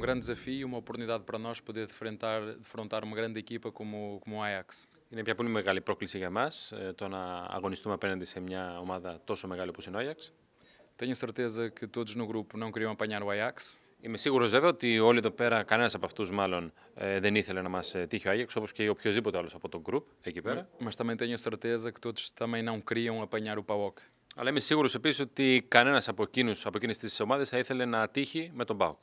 um grande desafio e uma oportunidade para nós poder defrontar, defrontar uma grande equipa como, como o Ajax. Είναι μια πολύ μεγάλη πρόκληση για μα ε, το να αγωνιστούμε απέναντι σε μια ομάδα τόσο μεγάλη όπω είναι ο Ajax. Tenho certeza que todos no grupo não queriam apanhar o Ajax. Είμαι σίγουρο βέβαια ότι όλοι εδώ πέρα, κανένα από αυτού μάλλον ε, δεν ήθελε να μα ε, τύχει ο Ajax, όπω και οποιοδήποτε άλλο από το group εκεί πέρα. Μα também tenho certeza que todos também não queriam apanhar o PAOK. Αλλά είμαι σίγουρο επίση ότι κανένα από, από εκείνε τι ομάδε θα ήθελε να τύχει με τον ΠΑΟΚ.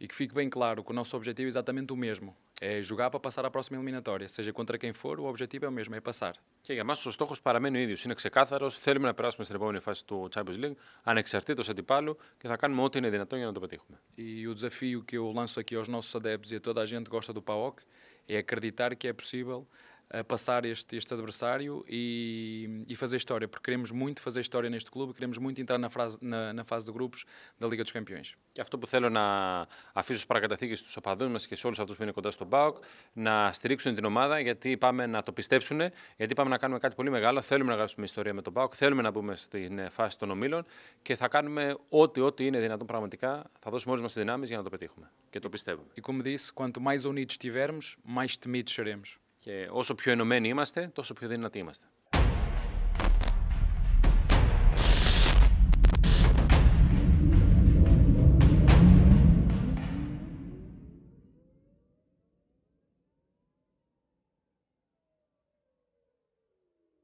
e que fique bem claro que o nosso objetivo é exatamente o mesmo. É jogar para passar à próxima eliminatória. Seja contra quem for, o objetivo é o mesmo, é passar. Και για εμά ο στόχο παραμένει ο ίδιο. Είναι ξεκάθαρο. Θέλουμε να περάσουμε στην επόμενη φάση του Champions League, ανεξαρτήτω αντιπάλου, και θα κάνουμε ό,τι είναι δυνατόν για να το πετύχουμε. E o desafio que eu lanço aqui aos nossos adeptos e a toda a gente que gosta do PAOK é acreditar que é possível a passar este, este adversário e, e, fazer história, porque queremos muito fazer história neste clube, queremos muito entrar na, frase, na, na fase de grupos da Liga dos Campeões. Και αυτό που θέλω να αφήσω στους παρακαταθήκες στους οπαδούς μας και σε όλους αυτούς που είναι κοντά στον ΠΑΟΚ, να στηρίξουν την ομάδα γιατί πάμε να το πιστέψουν, γιατί πάμε να κάνουμε κάτι πολύ μεγάλο, θέλουμε να γράψουμε ιστορία με τον ΠΑΟΚ, θέλουμε να μπούμε στην φάση των ομίλων και θα κάνουμε ό,τι ό,τι είναι δυνατόν πραγματικά, θα δώσουμε όλες μας τις δυνάμεις για να το πετύχουμε και το πιστεύουμε. E como disse, quanto mais unidos estivermos, mais temidos seremos. όσο πιο ενωμένοι είμαστε, τόσο πιο δυνατοί είμαστε.